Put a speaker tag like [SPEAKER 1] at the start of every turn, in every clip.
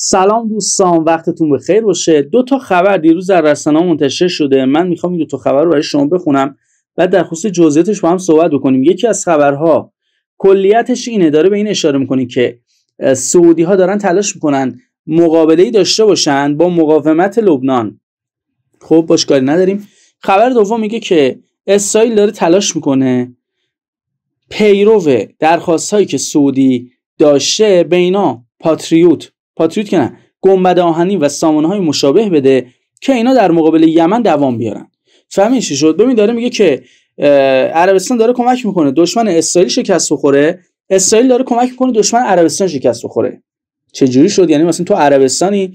[SPEAKER 1] سلام دوستان وقتتون بخیر باشه دو تا خبر دیروز در رسانه منتشر شده من میخوام این دو تا خبر رو برای شما بخونم و در خصوص جزئیاتش با هم صحبت بکنیم یکی از خبرها کلیتش اینه داره به این اشاره میکنه که سعودی ها دارن تلاش میکنن مقابله داشته باشن با مقاومت لبنان خب باش کاری نداریم خبر دوم میگه که اسرائیل داره تلاش میکنه پیرو درخواست هایی که سعودی داشته بینا پاتریوت پاتریوت که نه گنبد آهنی و سامانه مشابه بده که اینا در مقابل یمن دوام بیارن فهمین چی شد ببین داره میگه که عربستان داره کمک میکنه دشمن اسرائیل شکست بخوره اسرائیل داره کمک میکنه دشمن عربستان شکست بخوره چه جوری شد یعنی مثلا تو عربستانی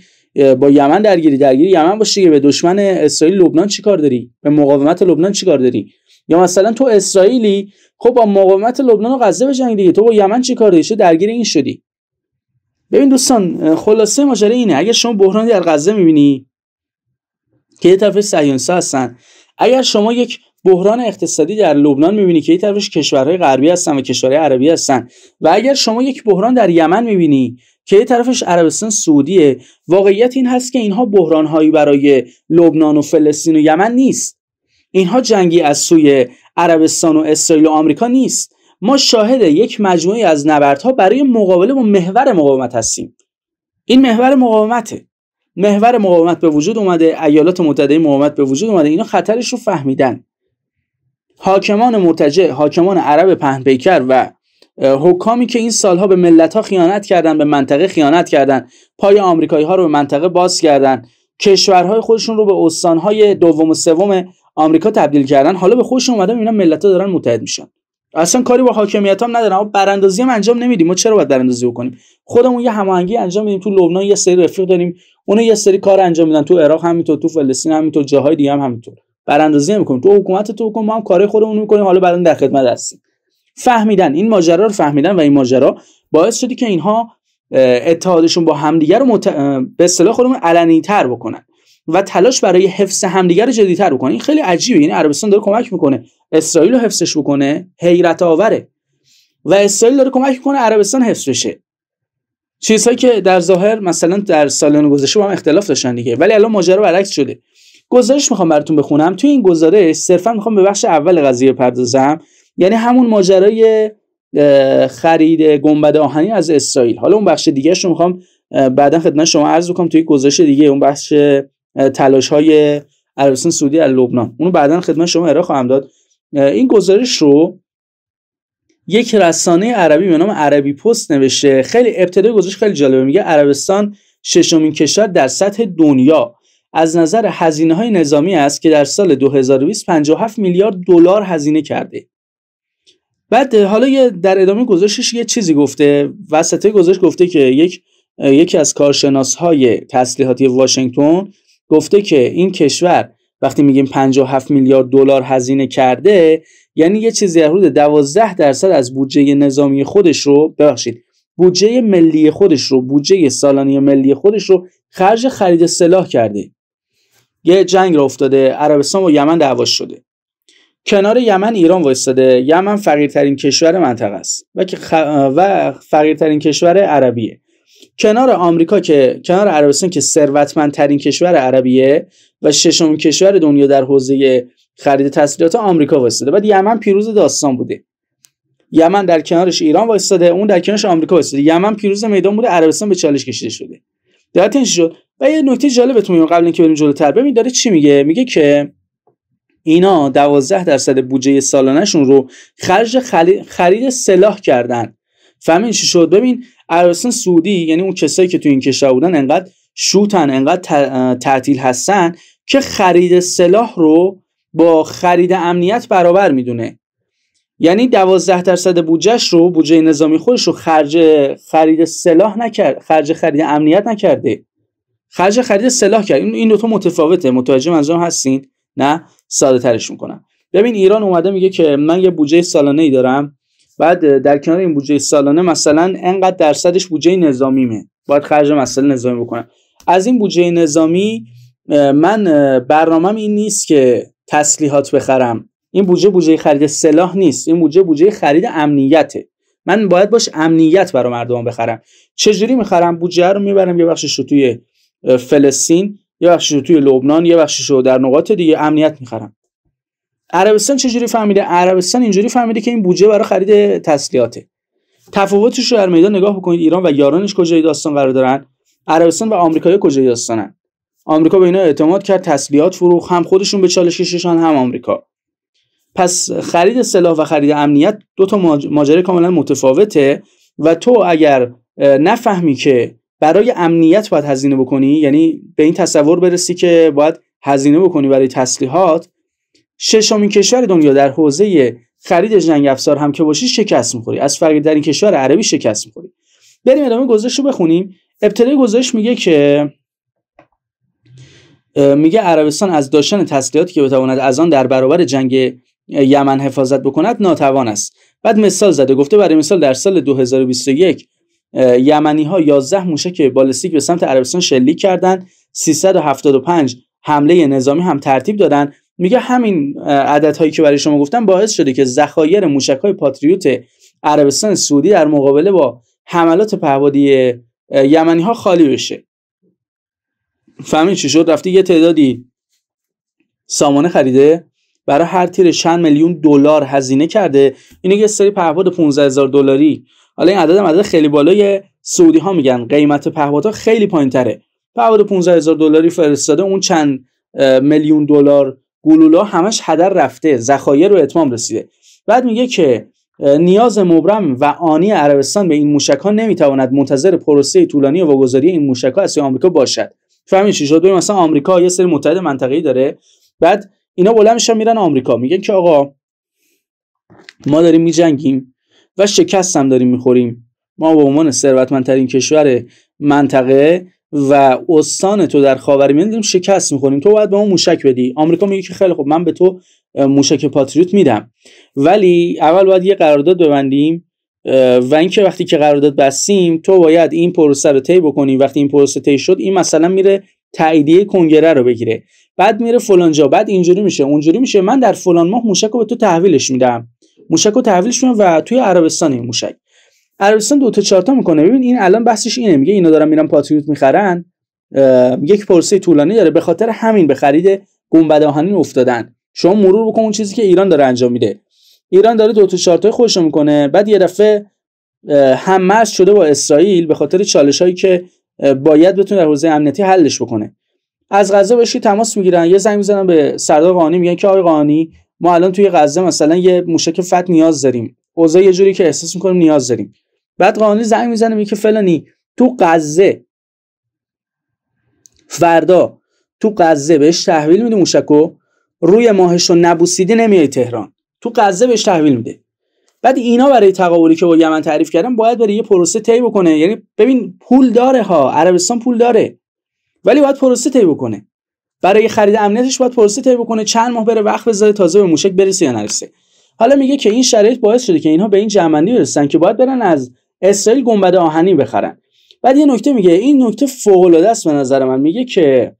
[SPEAKER 1] با یمن درگیری درگیری یمن باشی که به دشمن اسرائیل لبنان چیکار داری به مقاومت لبنان چیکار داری یا مثلا تو اسرائیلی خب با مقاومت لبنان و غزه بجنگی دیگه تو با یمن چیکار داری چه درگیر این شدی ببین دوستان خلاصه ماجرا اینه اگر شما بحرانی در غزه میبینی که یه طرف صهیونیست‌ها هستن اگر شما یک بحران اقتصادی در لبنان میبینی که یه طرفش کشورهای غربی هستن و کشورهای عربی هستن و اگر شما یک بحران در یمن میبینی که یه طرفش عربستان سعودیه واقعیت این هست که اینها بحرانهایی برای لبنان و فلسطین و یمن نیست اینها جنگی از سوی عربستان و اسرائیل و آمریکا نیست ما شاهد یک مجموعه از نبردها برای مقابله با محور مقاومت هستیم این محور مقاومته محور مقاومت به وجود اومده ایالات متحده مقاومت به وجود اومده اینا خطرش رو فهمیدن حاکمان مرتجع حاکمان عرب پهنپیکر و حکامی که این سالها به ملت ها خیانت کردند، به منطقه خیانت کردند، پای آمریکایی ها رو به منطقه باز کردند، کشورهای خودشون رو به استانهای دوم و سوم آمریکا تبدیل کردن حالا به خودشون اومده، اینا ملت ها دارن متحد میشن اصلا کاری با حاکمیت هم ندارم اما براندازی هم انجام نمیدیم ما چرا باید براندازی بکنیم خودمون یه هماهنگی انجام میدیم تو لبنان یه سری رفیق داریم اون یه سری کار انجام میدن تو عراق همینطور تو فلسطین همینطور جاهای دیگه هم همینطور براندازی نمیکنیم تو حکومت تو بکن ما هم کارهای خودمون میکنیم حالا بعدن در خدمت هستیم فهمیدن این ماجرا رو فهمیدن و این ماجرا باعث شدی که اینها اتحادشون با همدیگه رو به اصطلاح خودمون علنی تر بکنن و تلاش برای حفظ همدیگر رو جدیتر بکنه این خیلی عجیبه یعنی عربستان داره کمک میکنه اسرائیل رو حفظش بکنه حیرت آوره و اسرائیل داره کمک میکنه عربستان حفظ بشه چیزهایی که در ظاهر مثلا در سالن گذشته با هم اختلاف داشتن دیگه ولی الان ماجرا برعکس شده گزارش میخوام براتون بخونم توی این گزارش صرفا میخوام به بخش اول قضیه پردازم یعنی همون ماجرای خرید گنبد آهنی از اسرائیل حالا اون بخش دیگه رو میخوام بعدا خدمت شما عرض بکنم توی گزارش دیگه اون بخش تلاش های عربستان سعودی از لبنان اونو بعدا خدمت شما ارائه خواهم داد این گزارش رو یک رسانه عربی به نام عربی پست نوشته خیلی ابتدای گزارش خیلی جالبه میگه عربستان ششمین کشور در سطح دنیا از نظر هزینه های نظامی است که در سال 2020 57 میلیارد دلار هزینه کرده بعد حالا در ادامه گزارشش یه چیزی گفته وسطه گزارش گفته که یک یکی از کارشناس های تسلیحاتی واشنگتن گفته که این کشور وقتی میگیم 57 میلیارد دلار هزینه کرده یعنی یه چیزی حدود 12 درصد از بودجه نظامی خودش رو ببخشید بودجه ملی خودش رو بودجه سالانه ملی خودش رو خرج خرید سلاح کرده یه جنگ رو افتاده عربستان و یمن دعوا شده کنار یمن ایران وایستاده یمن فقیرترین کشور منطقه است و, و فقیرترین کشور عربیه کنار آمریکا که کنار عربستان که ثروتمندترین کشور عربیه و ششمین کشور دنیا در حوزه خرید تسلیحات آمریکا وایستاده بعد یمن پیروز داستان بوده یمن در کنارش ایران وایستاده اون در کنارش آمریکا وایستاده یمن پیروز میدان بوده عربستان به چالش کشیده شده دقت این شد و یه نکته تو میگم قبل اینکه بریم جلوتر ببین داره چی میگه میگه که اینا 12 درصد بودجه سالانهشون رو خرج خرید سلاح کردن فهمین چی شد ببین عربستان سعودی یعنی اون کسایی که تو این کشور بودن انقدر شوتن انقدر تعطیل هستن که خرید سلاح رو با خرید امنیت برابر میدونه یعنی دوازده درصد بودجهش رو بودجه نظامی خودش رو خرج خرید سلاح نکرد خرج خرید امنیت نکرده خرج خرید سلاح کرد این دوتا متفاوته متوجه منظورم هستین نه ساده ترش میکنم ببین ایران اومده میگه که من یه بودجه سالانه ای دارم بعد در کنار این بودجه سالانه مثلا انقدر درصدش بودجه نظامیمه باید خرج مسئله نظامی بکنم از این بودجه نظامی من برنامه‌م این نیست که تسلیحات بخرم این بودجه بودجه خرید سلاح نیست این بودجه بودجه خرید امنیته من باید باش امنیت برای مردم بخرم چجوری میخرم بودجه رو میبرم یه بخشش رو توی فلسطین یه بخشش رو توی لبنان یه بخشش رو در نقاط دیگه امنیت میخرم عربستان چجوری فهمیده عربستان اینجوری فهمیده که این بودجه برای خرید تسلیحاته تفاوتش رو در میدان نگاه بکنید ایران و یارانش کجای داستان قرار دارن عربستان و آمریکا کجای داستانن آمریکا به اینا اعتماد کرد تسلیحات فروخ هم خودشون به چالش کششان هم آمریکا پس خرید سلاح و خرید امنیت دو تا ماجرا کاملا متفاوته و تو اگر نفهمی که برای امنیت باید هزینه بکنی یعنی به این تصور برسی که باید هزینه بکنی برای تسلیحات ششمین کشور دنیا در حوزه خرید جنگ افزار هم که باشی شکست میخوری از در این کشور عربی شکست میخوری بریم ادامه گزارش رو بخونیم ابتدای گزارش میگه که میگه عربستان از داشتن تسلیحاتی که بتواند از آن در برابر جنگ یمن حفاظت بکند ناتوان است بعد مثال زده گفته برای مثال در سال 2021 یمنی ها 11 موشک بالستیک به سمت عربستان شلیک کردند 375 حمله نظامی هم ترتیب دادند. میگه همین عددهایی که برای شما گفتم باعث شده که ذخایر های پاتریوت عربستان سعودی در مقابله با حملات پهبادی یمنی ها خالی بشه فهمید چی شد رفته یه تعدادی سامانه خریده برای هر تیر چند میلیون دلار هزینه کرده اینه یه سری پهپاد 15 هزار دلاری حالا این عدد عدد خیلی بالای سعودی ها میگن قیمت پهبادها خیلی پایین تره پهپاد هزار دلاری فرستاده اون چند میلیون دلار گلولا همش هدر رفته ذخایر رو اتمام رسیده بعد میگه که نیاز مبرم و آنی عربستان به این موشک ها نمیتواند منتظر پروسه طولانی و واگذاری این موشک ها از آمریکا باشد فهمید چی شد مثلا آمریکا یه سری متحد منطقه‌ای داره بعد اینا بلند میشن میرن آمریکا میگن که آقا ما داریم میجنگیم و شکست هم داریم میخوریم ما به عنوان ثروتمندترین کشور منطقه و استان تو در خاورمیانه داریم شکست میخوریم تو باید به ما موشک بدی آمریکا میگه که خیلی خوب من به تو موشک پاتریوت میدم ولی اول باید یه قرارداد ببندیم و اینکه وقتی که قرارداد بستیم تو باید این پروسه رو طی بکنی وقتی این پروسه طی شد این مثلا میره تاییدیه کنگره رو بگیره بعد میره فلان جا بعد اینجوری میشه اونجوری میشه من در فلان ماه موشک رو به تو تحویلش میدم موشک رو تحویلش میدم و توی عربستان این موشک عربستان دو تا چهار تا میکنه ببین این الان بحثش اینه میگه اینا دارن میرن پاتریوت میخرن یک پرسه طولانی داره به خاطر همین به خرید گنبد آهنین افتادن شما مرور بکن اون چیزی که ایران داره انجام میده ایران داره دو تا چهار تا خودش میکنه بعد یه دفعه هممرز شده با اسرائیل به خاطر چالش هایی که باید بتونه در حوزه امنیتی حلش بکنه از غزه بهش تماس میگیرن یه زنگ میزنن به سردار قانی میگن که آقای قانی ما الان توی غزه مثلا یه موشک فت نیاز داریم اوضاع یه جوری که احساس میکنیم نیاز داریم بعد قانونی زنگ میزنه میگه فلانی تو غزه فردا تو غزه بهش تحویل میده موشکو روی ماهش رو نبوسیدی نمیای تهران تو غزه بهش تحویل میده بعد اینا برای تقابلی که با یمن تعریف کردم باید برای یه پروسه طی بکنه یعنی ببین پول داره ها عربستان پول داره ولی باید پروسه طی بکنه برای خرید امنیتش باید پروسه طی بکنه چند ماه بره وقت بذاره تازه به موشک برسه یا نرسه حالا میگه که این شرایط باعث شده که اینها به این جمعندی برسن که باید برن از اسرائیل گنبد آهنی بخرن بعد یه نکته میگه این نکته فوق العاده است به نظر من میگه که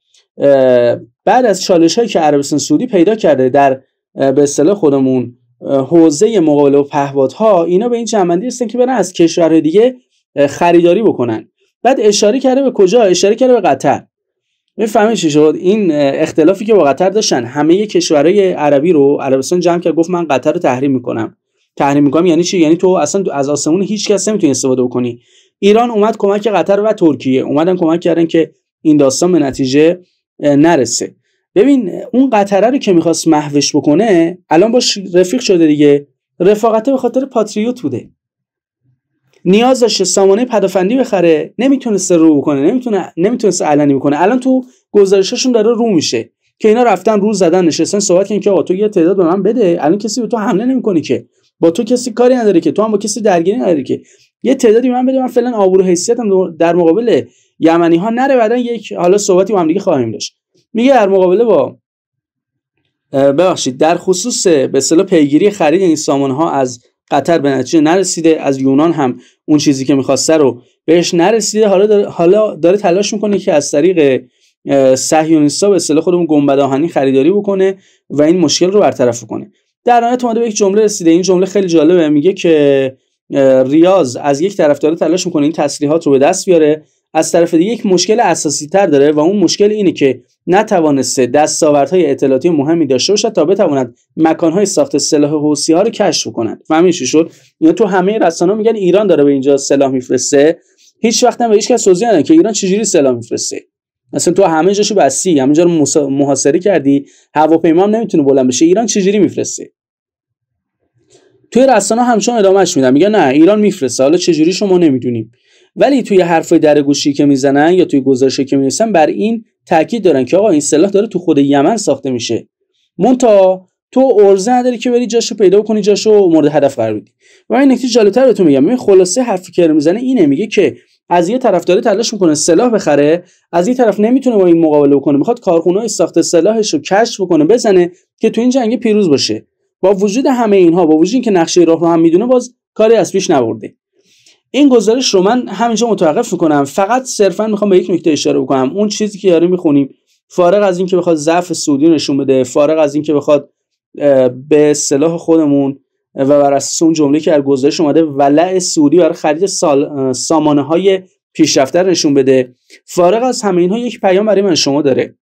[SPEAKER 1] بعد از چالش هایی که عربستان سعودی پیدا کرده در به اصطلاح خودمون حوزه مقابله و پهپادها اینا به این جنبندی هستن که برن از کشورهای دیگه خریداری بکنن بعد اشاره کرده به کجا اشاره کرده به قطر میفهمید چی شد این اختلافی که با قطر داشتن همه کشورهای عربی رو عربستان جمع کرد گفت من قطر رو تحریم میکنم تحریم میکنم یعنی چی یعنی تو اصلا از آسمون هیچ کس نمیتونی استفاده بکنی ایران اومد کمک قطر و ترکیه اومدن کمک کردن که این داستان به نتیجه نرسه ببین اون قطره رو که میخواست محوش بکنه الان باش رفیق شده دیگه رفاقته به خاطر پاتریوت بوده نیاز داشته سامانه پدافندی بخره نمیتونسته رو بکنه نمیتونه نمیتونسته علنی بکنه الان تو گزارششون داره رو میشه که اینا رفتن رو زدن نشستن صحبت کردن که آقا تو یه تعداد به من بده الان کسی به تو حمله نمیکنه که با تو کسی کاری نداره که تو هم با کسی درگیری نداری که یه تعدادی من بده من فعلا آبرو حیثیتم در مقابل یمنی ها نره بعدن یک حالا صحبتی با هم دیگه خواهیم داشت میگه در مقابله با ببخشید در خصوص به اصطلاح پیگیری خرید این سامان ها از قطر به نتیجه نرسیده از یونان هم اون چیزی که میخواسته رو بهش نرسیده حالا داره, حالا داره تلاش میکنه که از طریق صهیونیستا به اصطلاح خودمون گنبد آهنی خریداری بکنه و این مشکل رو برطرف کنه در نهایت اومده به یک جمله رسیده این جمله خیلی جالبه میگه که ریاض از یک طرف داره تلاش میکنه این تسلیحات رو به دست بیاره از طرف دیگه یک مشکل اساسی تر داره و اون مشکل اینه که نتوانسته دستاوردهای اطلاعاتی مهمی داشته باشد تا بتواند مکانهای ساخت سلاح حوثی ها رو کشف کنند فهمین چی شد اینا تو همه رسانه میگن ایران داره به اینجا سلاح میفرسته هیچ وقت هم به هیچ کس که ایران چجوری سلاح میفرسته مثلا تو همه جاشو بستی همه جا رو محاصره کردی هواپیما هم نمیتونه بلند بشه ایران چجوری میفرسته؟ توی رسانه همچنان ادامهش میدن میگن نه ایران میفرسته حالا چجوری شما نمیدونیم ولی توی حرفای درگوشی که میزنن یا توی گزارشی که میرسن بر این تاکید دارن که آقا این سلاح داره تو خود یمن ساخته میشه مونتا تو ارزه نداری که بری جاشو پیدا کنی جاشو مورد هدف قرار بدی و این نکته جالبتر بهتون میگم خلاصه حرفی که میزنه اینه میگه که از یه طرف داره تلاش میکنه سلاح بخره از یه طرف نمیتونه با این مقابله بکنه میخواد کارخونه ساخت سلاحش رو کشف بکنه بزنه که تو این جنگ پیروز باشه با وجود همه اینها با وجود اینکه نقشه راه رو هم میدونه باز کاری از پیش نبرده این گزارش رو من همینجا متوقف میکنم فقط صرفا میخوام به یک نکته اشاره بکنم اون چیزی که یاری میخونیم فارغ از اینکه بخواد ضعف سعودی نشون بده فارغ از اینکه بخواد به سلاح خودمون و بر اساس اون جمله که در گزارش اومده ولع سعودی برای خرید سال سامانه های پیشرفته نشون بده فارغ از همه اینها یک پیام برای من شما داره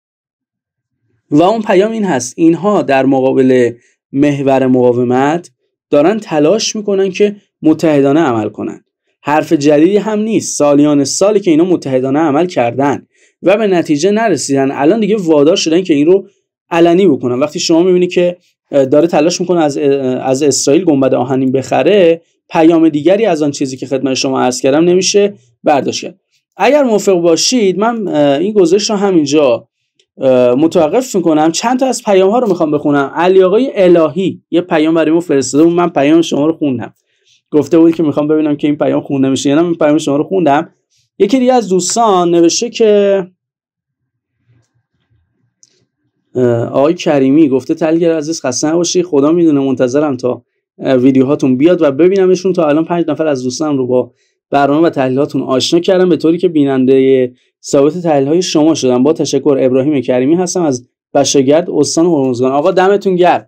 [SPEAKER 1] و اون پیام این هست اینها در مقابل محور مقاومت دارن تلاش میکنن که متحدانه عمل کنن حرف جدیدی هم نیست سالیان سالی که اینا متحدانه عمل کردن و به نتیجه نرسیدن الان دیگه وادار شدن که این رو علنی بکنن وقتی شما میبینی که داره تلاش میکنه از, از اسرائیل گنبد آهنین بخره پیام دیگری از آن چیزی که خدمت شما عرض کردم نمیشه برداشت کرد اگر موافق باشید من این گزارش رو همینجا متوقف میکنم چند تا از پیام ها رو میخوام بخونم علی آقای الهی یه پیام برای ما فرستاده بود من پیام شما رو خوندم گفته بود که میخوام ببینم که این پیام خونده میشه یعنی من پیام شما رو خوندم یکی دیگه از دوستان نوشته که آقای کریمی گفته تلگر عزیز خسته نباشی خدا میدونه منتظرم تا ویدیوهاتون بیاد و ببینمشون تا الان پنج نفر از دوستان رو با برنامه و تحلیلاتون آشنا کردم به طوری که بیننده ثابت تحلیل های شما شدم با تشکر ابراهیم کریمی هستم از بشاگرد استان هرمزگان آقا دمتون گرم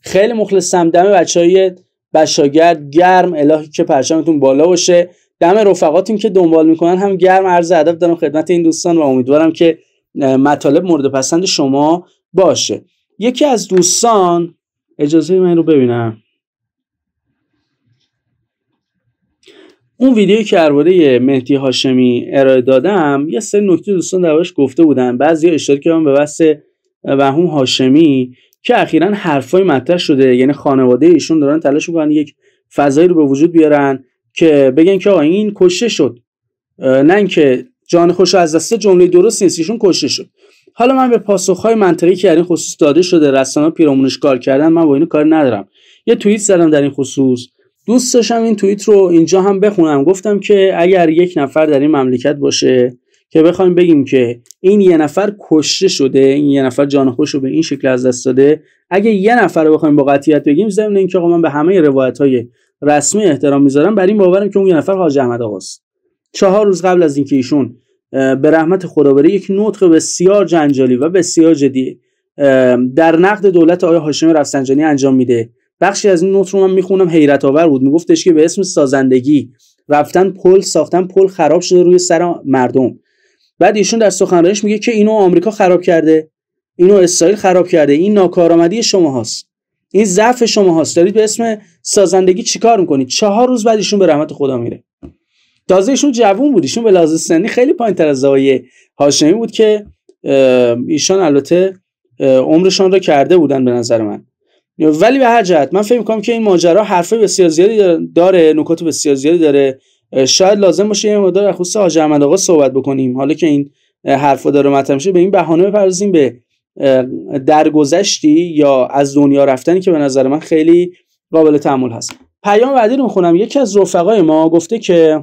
[SPEAKER 1] خیلی مخلصم دم بچه های بشاگرد گرم الهی که پرچمتون بالا باشه دم رفقاتون که دنبال میکنن هم گرم عرض ادب دارم خدمت این دوستان و امیدوارم که مطالب مورد پسند شما باشه یکی از دوستان اجازه من رو ببینم اون ویدیو که درباره مهدی هاشمی ارائه دادم یه سه نکته دوستان دربارش گفته بودن بعضی اشاره کردن به بحث وهم هاشمی که اخیرا حرفای مطرح شده یعنی خانواده ایشون دارن تلاش میکنن یک فضایی رو به وجود بیارن که بگن که آقا این کشته شد نه اینکه جان خوش از دست جمله درست نیست ایشون کشته شد حالا من به پاسخهای منطقی که در این خصوص داده شده رسانه پیرامونش کار کردن من با اینو کار ندارم یه توییت زدم در این خصوص دوست داشتم این توییت رو اینجا هم بخونم گفتم که اگر یک نفر در این مملکت باشه که بخوایم بگیم که این یه نفر کشته شده این یه نفر جان خوش رو به این شکل از دست داده اگه یه نفر رو بخوایم با قطعیت بگیم ضمن اینکه آقا من به همه روایت های رسمی احترام میذارم بر این باورم که اون یه نفر حاج احمد آقاست چهار روز قبل از اینکه ایشون به رحمت خداوری یک نطق بسیار جنجالی و بسیار جدی در نقد دولت آقای هاشم رفسنجانی انجام میده بخشی از این نطق رو من میخونم حیرت آور بود میگفتش که به اسم سازندگی رفتن پل ساختن پل خراب شده روی سر مردم بعد ایشون در سخنرانیش میگه که اینو آمریکا خراب کرده اینو اسرائیل خراب کرده این ناکارآمدی شما هست این ضعف شما هست دارید به اسم سازندگی چیکار میکنید چهار روز بعد ایشون به رحمت خدا میره تازه ایشون جوون بود ایشون به لحاظ سنی خیلی پایین تر از آقای هاشمی بود که ایشان البته عمرشان را کرده بودن به نظر من ولی به هر جهت من فکر میکنم که این ماجرا حرفه بسیار زیادی داره نکات بسیار زیادی داره شاید لازم باشه یه مقدار خصوص حاج احمد آقا صحبت بکنیم حالا که این حرفا داره مطرح میشه به این بهانه بپردازیم به درگذشتی یا از دنیا رفتنی که به نظر من خیلی قابل تحمل هست پیام بعدی رو میخونم یکی از رفقای ما گفته که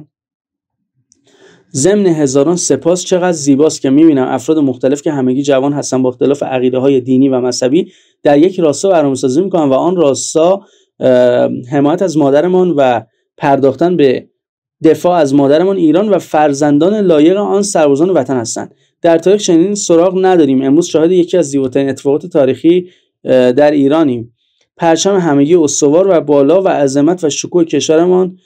[SPEAKER 1] ضمن هزاران سپاس چقدر زیباست که میبینم افراد مختلف که همگی جوان هستن با اختلاف عقیده های دینی و مذهبی در یک راستا برنامه‌سازی میکنن و آن راستا حمایت از مادرمان و پرداختن به دفاع از مادرمان ایران و فرزندان لایق آن سربازان وطن هستند در تاریخ چنین سراغ نداریم امروز شاهد یکی از زیباترین اتفاقات تاریخی در ایرانیم پرچم همگی استوار و بالا و عظمت و شکوه کشورمان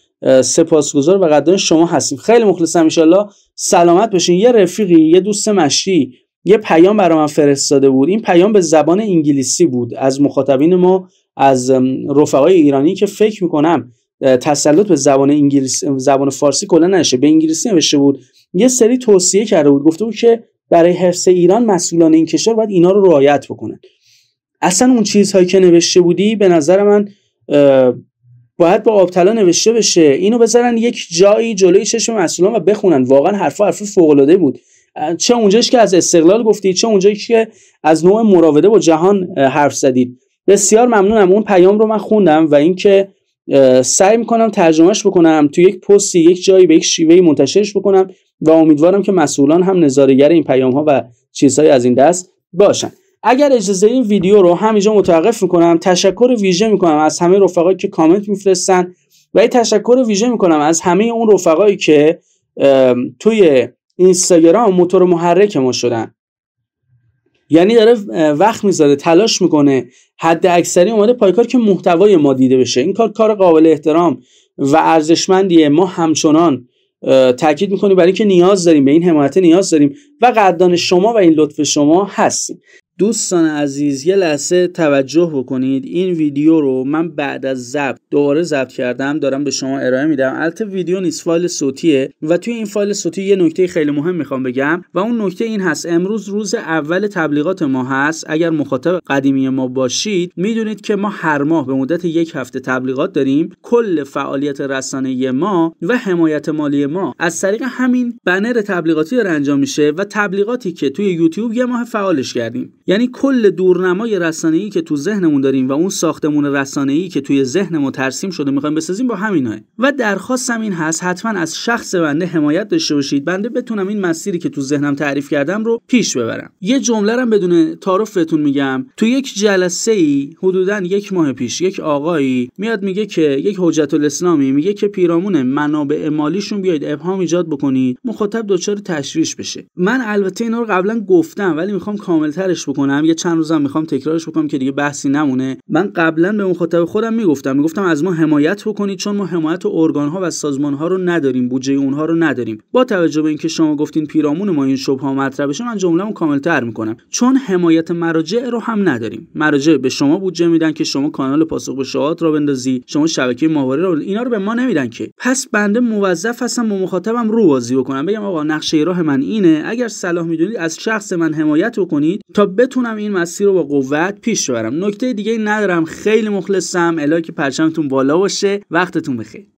[SPEAKER 1] سپاسگزار و قدردان شما هستیم خیلی مخلصم ان سلامت باشین یه رفیقی یه دوست مشتی یه پیام برای من فرستاده بود این پیام به زبان انگلیسی بود از مخاطبین ما از رفقای ایرانی که فکر میکنم تسلط به زبان انگلیس زبان فارسی کلا نشه به انگلیسی نوشته بود یه سری توصیه کرده بود گفته بود که برای حفظ ایران مسئولان این کشور باید اینا رو رعایت بکنن اصلا اون چیزهایی که نوشته بودی به نظر من باید با آبطلا نوشته بشه اینو بذارن یک جایی جلوی چشم مسئولان و بخونن واقعا حرف حرف فوق العاده بود چه اونجاش که از استقلال گفتی چه اونجایی که از نوع مراوده با جهان حرف زدید بسیار ممنونم اون پیام رو من خوندم و اینکه سعی میکنم ترجمهش بکنم تو یک پستی یک جایی به یک شیوهی منتشرش بکنم و امیدوارم که مسئولان هم نظارگر این پیام ها و چیزهای از این دست باشن اگر اجازه این ویدیو رو همینجا متوقف میکنم تشکر ویژه میکنم از همه رفقایی که کامنت میفرستن و یه تشکر ویژه میکنم از همه اون رفقایی که توی اینستاگرام موتور محرک ما شدن یعنی داره وقت میذاره تلاش میکنه حد اکثری اومده پایکار که محتوای ما دیده بشه این کار کار قابل احترام و ارزشمندیه ما همچنان تاکید میکنیم برای اینکه نیاز داریم به این حمایت نیاز داریم و قدردان شما و این لطف شما هستیم دوستان عزیز یه لحظه توجه بکنید این ویدیو رو من بعد از ضبط دوباره ضبط کردم دارم به شما ارائه میدم البته ویدیو نیست فایل صوتیه و توی این فایل صوتی یه نکته خیلی مهم میخوام بگم و اون نکته این هست امروز روز اول تبلیغات ما هست اگر مخاطب قدیمی ما باشید میدونید که ما هر ماه به مدت یک هفته تبلیغات داریم کل فعالیت رسانه ما و حمایت مالی ما از طریق همین بنر تبلیغاتی داره انجام میشه و تبلیغاتی که توی یوتیوب یه ماه فعالش کردیم یعنی کل دورنمای رسانه‌ای که تو ذهنمون داریم و اون ساختمون رسانه‌ای که توی ذهنمون ترسیم شده میخوایم بسازیم با همیناه و درخواستم این هست حتما از شخص بنده حمایت داشته باشید بنده بتونم این مسیری که تو ذهنم تعریف کردم رو پیش ببرم یه جمله رم بدون تعارف بهتون میگم تو یک جلسه ای حدودا یک ماه پیش یک آقایی میاد میگه که یک حجت الاسلامی میگه که پیرامون منابع مالیشون بیاید ابهام ایجاد بکنید مخاطب دچار تشویش بشه من البته اینا رو قبلا گفتم ولی میخوام کاملترش بکنم یه چند روزم میخوام تکرارش بکنم که دیگه بحثی نمونه من قبلا به مخاطب خودم میگفتم میگفتم از ما حمایت بکنید چون ما حمایت و ارگان ها و سازمان ها رو نداریم بودجه اونها رو نداریم با توجه به اینکه شما گفتین پیرامون ما این شبها مطرح بشه من جمله‌مو کاملتر میکنم چون حمایت مراجع رو هم نداریم مراجع به شما بودجه میدن که شما کانال پاسخ به شعات را بندازی شما شبکه ماهواره رو اینا رو به ما نمیدن که پس بنده موظف هستم با مخاطبم رو بازی بکنم بگم آقا نقشه راه من اینه اگر صلاح میدونید از شخص من حمایت بکنید تا بتونم این مسیر رو با قوت پیش ببرم نکته دیگه ندارم خیلی مخلصم الا که پرچمتون بالا باشه وقتتون بخیر